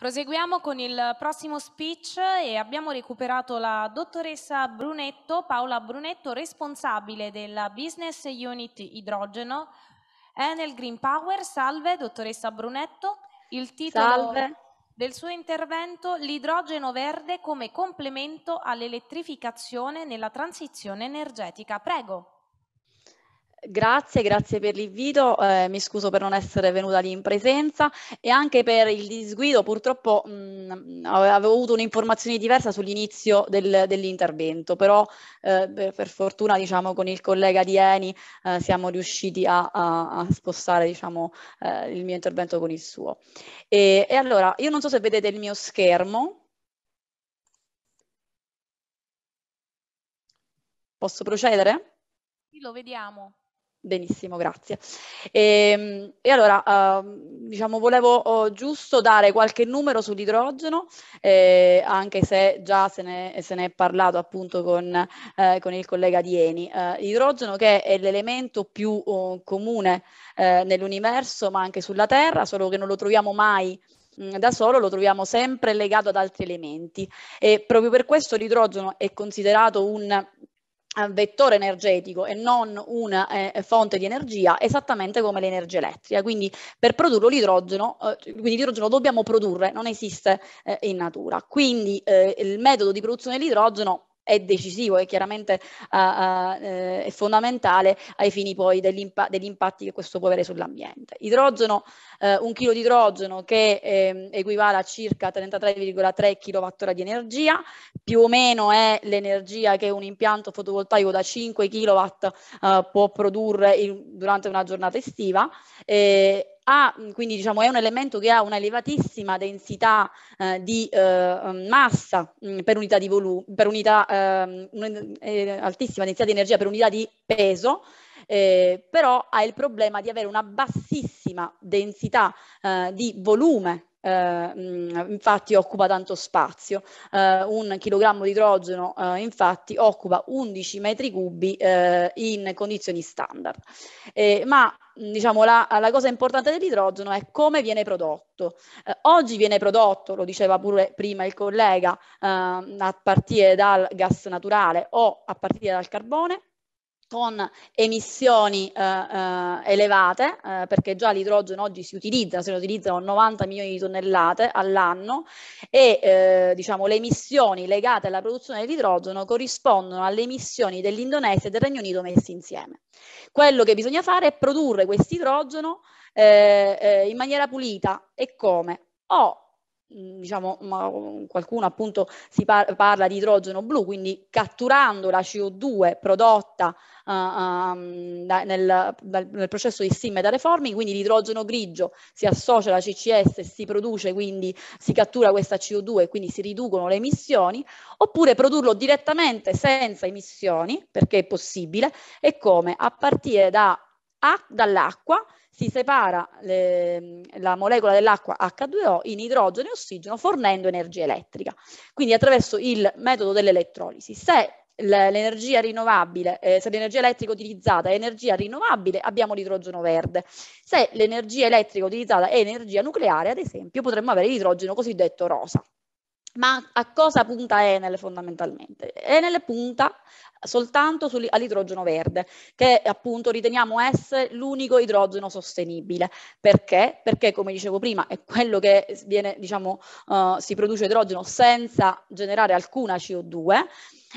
Proseguiamo con il prossimo speech e abbiamo recuperato la dottoressa Brunetto, Paola Brunetto, responsabile della Business Unit Idrogeno, Enel Green Power. Salve, dottoressa Brunetto. Il titolo Salve. del suo intervento, l'idrogeno verde come complemento all'elettrificazione nella transizione energetica. Prego. Grazie, grazie per l'invito, eh, mi scuso per non essere venuta lì in presenza e anche per il disguido, purtroppo mh, mm, avevo avuto un'informazione diversa sull'inizio del, dell'intervento, però eh, per, per, fortuna diciamo, con il collega di Eni eh, siamo riusciti a, a, a spostare diciamo, eh, il mio intervento con il suo. E, e allora, io non so se vedete il mio schermo. Posso procedere? Sì, lo vediamo. Benissimo, grazie. E, ehm, e allora, uh, diciamo, volevo uh, giusto dare qualche numero sull'idrogeno, eh, anche se già se ne, se ne è parlato appunto con, eh, con il collega di Eni. Uh, eh, l'idrogeno che è l'elemento più oh, comune eh, nell'universo, ma anche sulla Terra, solo che non lo troviamo mai mm, da solo lo troviamo sempre legato ad altri elementi e proprio per questo l'idrogeno è considerato un vettore energetico e non una eh, fonte di energia esattamente come l'energia elettrica quindi per produrlo l'idrogeno eh, quindi l'idrogeno dobbiamo produrre non esiste eh, in natura quindi eh, il metodo di produzione dell'idrogeno è decisivo e chiaramente uh, uh, è fondamentale ai fini poi degli impatti che questo può avere sull'ambiente. Idrogeno, uh, un chilo di idrogeno che eh, equivale a circa 33,3 kWh di energia, più o meno è l'energia che un impianto fotovoltaico da 5 kW eh, può produrre in, durante una giornata estiva. Eh, ha, mm, quindi diciamo, è un elemento che ha un'elevatissima densità eh, di eh, mm, massa mh, mm, per unità di volume, per unità, ehm, eh, un, densità di energia per unità di peso, eh, però ha il problema di avere una bassissima densità eh, di volume eh, infatti occupa tanto spazio. Eh, un chilogrammo di idrogeno eh, infatti occupa 11 metri cubi eh, in condizioni standard. Eh, ma diciamo, la, la, cosa importante dell'idrogeno è come viene prodotto. Eh, oggi viene prodotto, lo diceva pure prima il collega, eh, a partire dal gas naturale o a partire dal carbone con emissioni eh, eh, elevate, eh, perché già l'idrogeno oggi si utilizza, se ne utilizzano 90 milioni di tonnellate all'anno e eh, diciamo, le emissioni legate alla produzione dell'idrogeno corrispondono alle emissioni dell'Indonesia e del Regno Unito messi insieme. Quello che bisogna fare è produrre quest'idrogeno eh, eh, in maniera pulita e come? O Mm, diciamo, ma mm, qualcuno appunto si par- parla di idrogeno blu, quindi catturando la CO2 prodotta uh, um, da, nel, da, nel, processo di steam data quindi l'idrogeno grigio si associa alla CCS, e si produce, quindi si cattura questa CO2 e quindi si riducono le emissioni, oppure produrlo direttamente senza emissioni, perché è possibile, e come? A partire da, a, dall'acqua, si separa le, la molecola dell'acqua H2O in idrogeno e ossigeno fornendo energia elettrica, quindi attraverso il metodo dell'elettrolisi. Se l'energia rinnovabile, eh, se l'energia elettrica utilizzata è energia rinnovabile, abbiamo l'idrogeno verde. Se l'energia elettrica utilizzata è energia nucleare, ad esempio, potremmo avere l'idrogeno cosiddetto rosa. Ma a cosa punta Enel fondamentalmente? Enel punta soltanto all'idrogeno verde, che appunto riteniamo essere l'unico idrogeno sostenibile. Perché? Perché, come dicevo prima, è quello che viene, diciamo, uh, si produce idrogeno senza generare alcuna CO2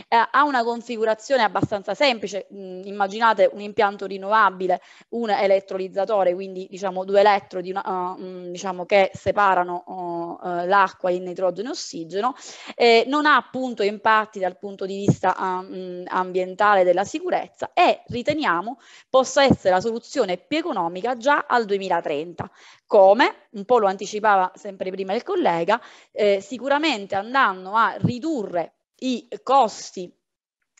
eh, ha una configurazione abbastanza semplice, mh, immaginate un impianto rinnovabile, un elettrolizzatore, quindi diciamo due elettrodi una, uh, mh, diciamo, che separano uh, uh, l'acqua in nitrogeno e ossigeno, eh, non ha appunto impatti dal punto di vista um, ambientale della sicurezza e riteniamo possa essere la soluzione più economica già al 2030. Come, un po' lo anticipava sempre prima il collega, eh, sicuramente andando a ridurre i costi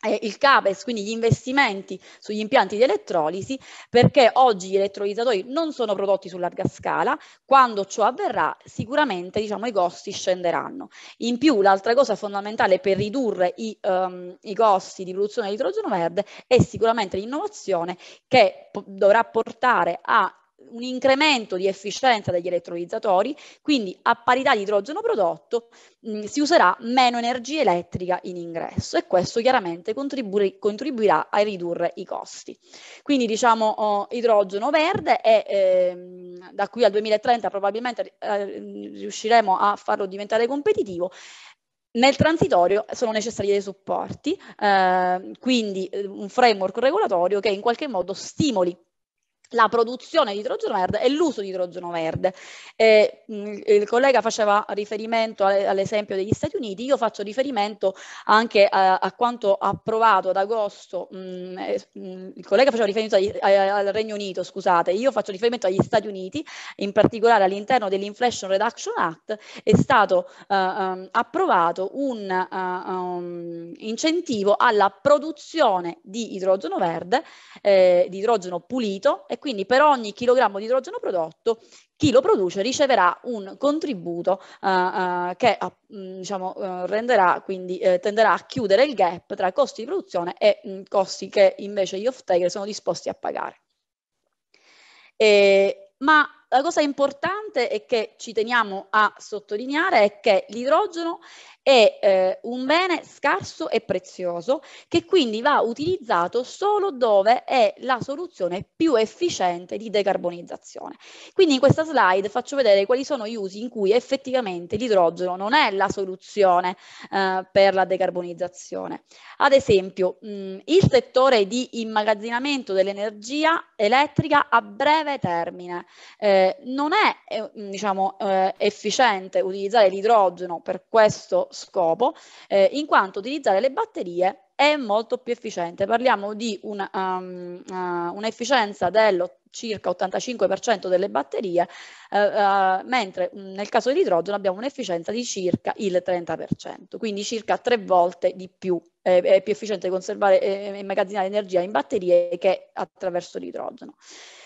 eh, il CAPES, quindi gli investimenti sugli impianti di elettrolisi, perché oggi gli elettrolizzatori non sono prodotti su larga scala, quando ciò avverrà sicuramente diciamo, i costi scenderanno. In più l'altra cosa fondamentale per ridurre i, um, i costi di produzione di idrogeno verde è sicuramente l'innovazione che dovrà portare a un incremento di efficienza degli elettrolizzatori, quindi a parità di idrogeno prodotto mh, mm, si userà meno energia elettrica in ingresso e questo chiaramente contribu- contribuirà a ridurre i costi. Quindi diciamo oh, idrogeno verde e ehm, da qui al 2030 probabilmente eh, riusciremo a farlo diventare competitivo nel transitorio sono necessari dei supporti, eh, quindi eh, un framework regolatorio che in qualche modo stimoli la produzione di idrogeno verde e l'uso di idrogeno verde. Eh, mm, il collega faceva riferimento all'esempio degli Stati Uniti, io faccio riferimento anche a, a quanto approvato ad agosto, mh, mm, eh, mh, mm, il collega faceva riferimento agli, a, al Regno Unito, scusate, io faccio riferimento agli Stati Uniti, in particolare all'interno dell'Inflation Reduction Act è stato uh, um, approvato un uh, um, incentivo alla produzione di idrogeno verde, eh, di idrogeno pulito e quindi per ogni chilogrammo di idrogeno prodotto chi lo produce riceverà un contributo uh, uh, che uh, diciamo, renderà, quindi, tenderà a chiudere il gap tra costi di produzione e mh, mm, costi che invece gli off-taker sono disposti a pagare. E, ma la cosa importante e che ci teniamo a sottolineare è che l'idrogeno è eh, un bene scarso e prezioso che quindi va utilizzato solo dove è la soluzione più efficiente di decarbonizzazione. Quindi in questa slide faccio vedere quali sono gli usi in cui effettivamente l'idrogeno non è la soluzione eh, per la decarbonizzazione. Ad esempio, mh, mm, il settore di immagazzinamento dell'energia elettrica a breve termine eh, non è eh, diciamo, eh, efficiente utilizzare l'idrogeno per questo scopo, eh, in quanto utilizzare le batterie è molto più efficiente. Parliamo di una, um, uh, un'efficienza del circa 85% delle batterie, uh, uh, mentre mm, nel caso dell'idrogeno abbiamo un'efficienza di circa il 30%, quindi circa tre volte di più. Eh, è più efficiente conservare e eh, eh, immagazzinare energia in batterie che attraverso l'idrogeno.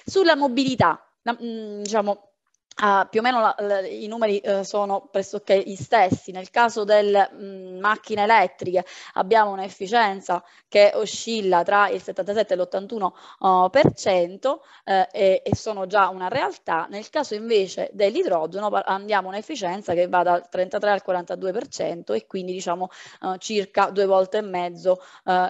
Sulla mobilità, la, mh, mm, diciamo, Uh, più o meno la, la, i numeri uh, sono pressoché gli stessi. Nel caso delle mm, macchine elettriche abbiamo un'efficienza che oscilla tra il 77 e l'81% uh, eh, e, e, sono già una realtà. Nel caso invece dell'idrogeno andiamo a un'efficienza che va dal 33 al 42% e quindi diciamo eh, circa due volte e mezzo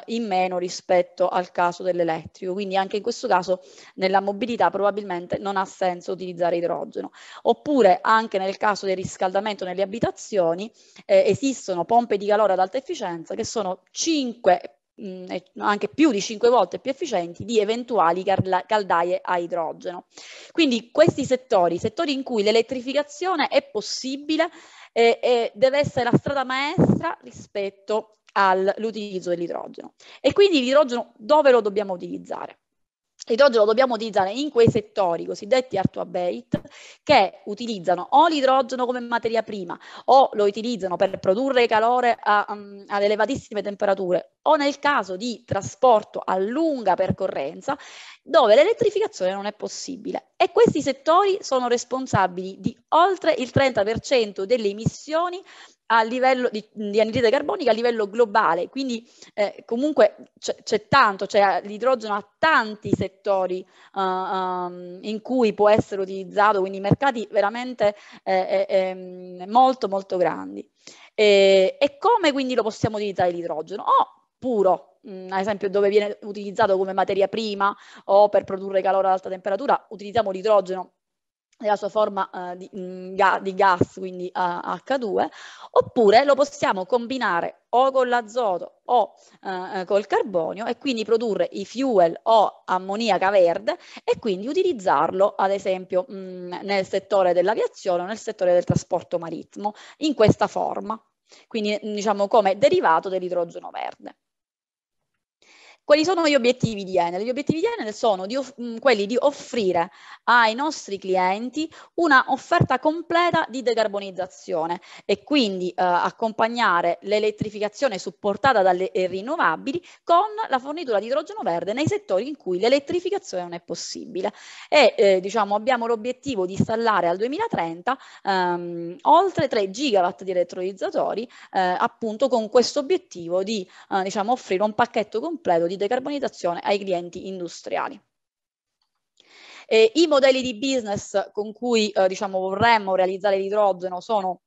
in meno rispetto al caso dell'elettrico. Quindi anche in questo caso nella mobilità probabilmente non ha senso utilizzare idrogeno oppure anche nel caso del riscaldamento nelle abitazioni eh, esistono pompe di calore ad alta efficienza che sono 5 mm, anche più di 5 volte più efficienti di eventuali caldaie a idrogeno. Quindi questi settori, settori in cui l'elettrificazione è possibile e, eh, e deve essere la strada maestra rispetto all'utilizzo dell'idrogeno. E quindi l'idrogeno dove lo dobbiamo utilizzare? L'idrogeno lo dobbiamo utilizzare in quei settori cosiddetti hard to abate che utilizzano o l'idrogeno come materia prima o lo utilizzano per produrre calore a, um, ad elevatissime temperature o nel caso di trasporto a lunga percorrenza dove l'elettrificazione non è possibile. E questi settori sono responsabili di oltre il 30% delle emissioni a livello di, di anidride carbonica a livello globale, quindi eh, comunque c'è, tanto, cioè l'idrogeno ha tanti settori uh, um, in cui può essere utilizzato, quindi mercati veramente eh, eh, ehm, molto molto grandi. E, e come quindi lo possiamo utilizzare l'idrogeno? O oh, puro, mh, mm, ad esempio dove viene utilizzato come materia prima o per produrre calore ad alta temperatura, utilizziamo l'idrogeno nella sua forma eh, di, mh, mm, di, gas, quindi uh, eh, H2, oppure lo possiamo combinare o con l'azoto o eh, eh, col carbonio e quindi produrre i fuel o ammoniaca verde e quindi utilizzarlo ad esempio mh, mm, nel settore dell'aviazione o nel settore del trasporto marittimo in questa forma, quindi diciamo come derivato dell'idrogeno verde. Quali sono gli obiettivi di Enel? Gli obiettivi di Enel sono di off- mm, quelli di offrire ai nostri clienti una offerta completa di decarbonizzazione e quindi eh, accompagnare l'elettrificazione supportata dalle eh, rinnovabili con la fornitura di idrogeno verde nei settori in cui l'elettrificazione non è possibile. E eh, diciamo abbiamo l'obiettivo di installare al 2030 ehm, oltre 3 gigawatt di elettrolizzatori eh, appunto con questo obiettivo di eh, diciamo, offrire un pacchetto completo di di decarbonizzazione ai clienti industriali. Eh, I modelli di business con cui eh, diciamo, vorremmo realizzare l'idrogeno sono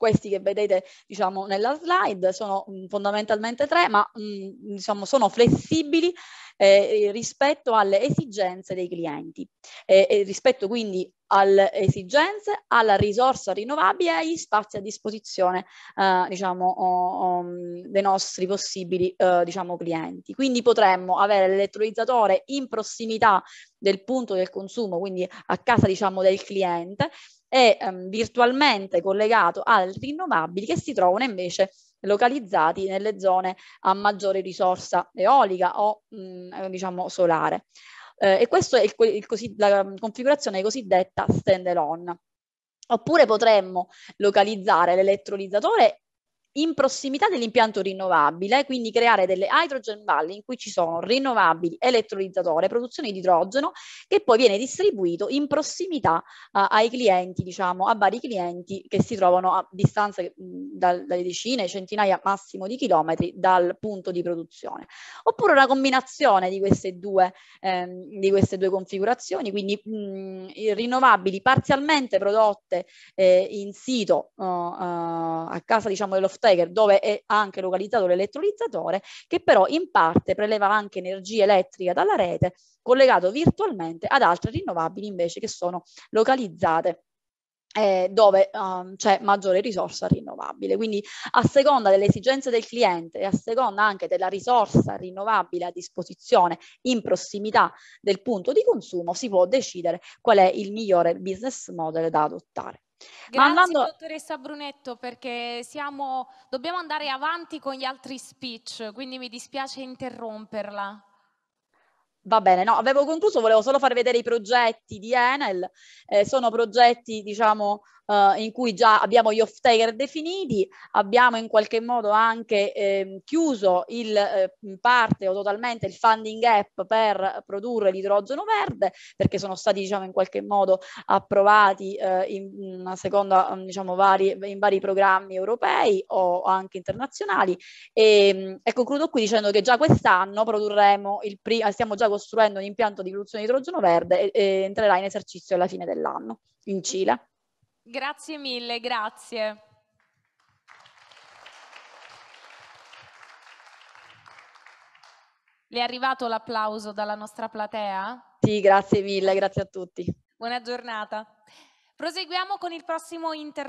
questi che vedete diciamo, nella slide, sono mh, fondamentalmente tre, ma mh, diciamo, sono flessibili eh, rispetto alle esigenze dei clienti, eh, e rispetto quindi alle esigenze, alla risorsa rinnovabile e agli spazi a disposizione eh, diciamo, o, o, dei nostri possibili eh, diciamo, clienti. Quindi potremmo avere l'elettrolizzatore in prossimità del punto del consumo, quindi a casa diciamo, del cliente, è um, virtualmente collegato al rinnovabili che si trovano invece localizzati nelle zone a maggiore risorsa eolica o mh, mm, eh, diciamo solare. Eh, e questa è il, il così, la configurazione cosiddetta stand alone. Oppure potremmo localizzare l'elettrolizzatore in prossimità dell'impianto rinnovabile, quindi creare delle hydrogen valley in cui ci sono rinnovabili, elettrolizzatore, produzione di idrogeno che poi viene distribuito in prossimità uh, ai clienti, diciamo, a vari clienti che si trovano a distanza mh, dalle decine, centinaia massimo di chilometri dal punto di produzione. Oppure una combinazione di queste due, ehm, di queste due configurazioni, quindi mh, rinnovabili parzialmente prodotte eh, in sito uh, uh, a casa diciamo dell'off fotovoltaica dove è anche localizzato l'elettrolizzatore che però in parte preleva anche energia elettrica dalla rete collegato virtualmente ad altre rinnovabili invece che sono localizzate eh, dove um, c'è maggiore risorsa rinnovabile. Quindi a seconda delle esigenze del cliente e a seconda anche della risorsa rinnovabile a disposizione in prossimità del punto di consumo si può decidere qual è il migliore business model da adottare. Grazie Ma andando... dottoressa Brunetto perché siamo... dobbiamo andare avanti con gli altri speech, quindi mi dispiace interromperla. Va bene, no, avevo concluso, volevo solo far vedere i progetti di Enel, eh, sono progetti diciamo eh, in cui già abbiamo gli off-taker definiti, abbiamo in qualche modo anche eh, chiuso il, in eh, parte o totalmente il funding gap per produrre l'idrogeno verde perché sono stati diciamo in qualche modo approvati eh, in, in, seconda, mm, diciamo, vari, in vari programmi europei o anche internazionali e, ehm, e concludo qui dicendo che già quest'anno produrremo il primo, stiamo già costruendo un impianto di produzione di idrogeno verde e, e entrerà in esercizio alla fine dell'anno in mm. Cile. Grazie mille, grazie. Le è arrivato l'applauso dalla nostra platea? Sì, grazie mille, grazie a tutti. Buona giornata. Proseguiamo con il prossimo intervento.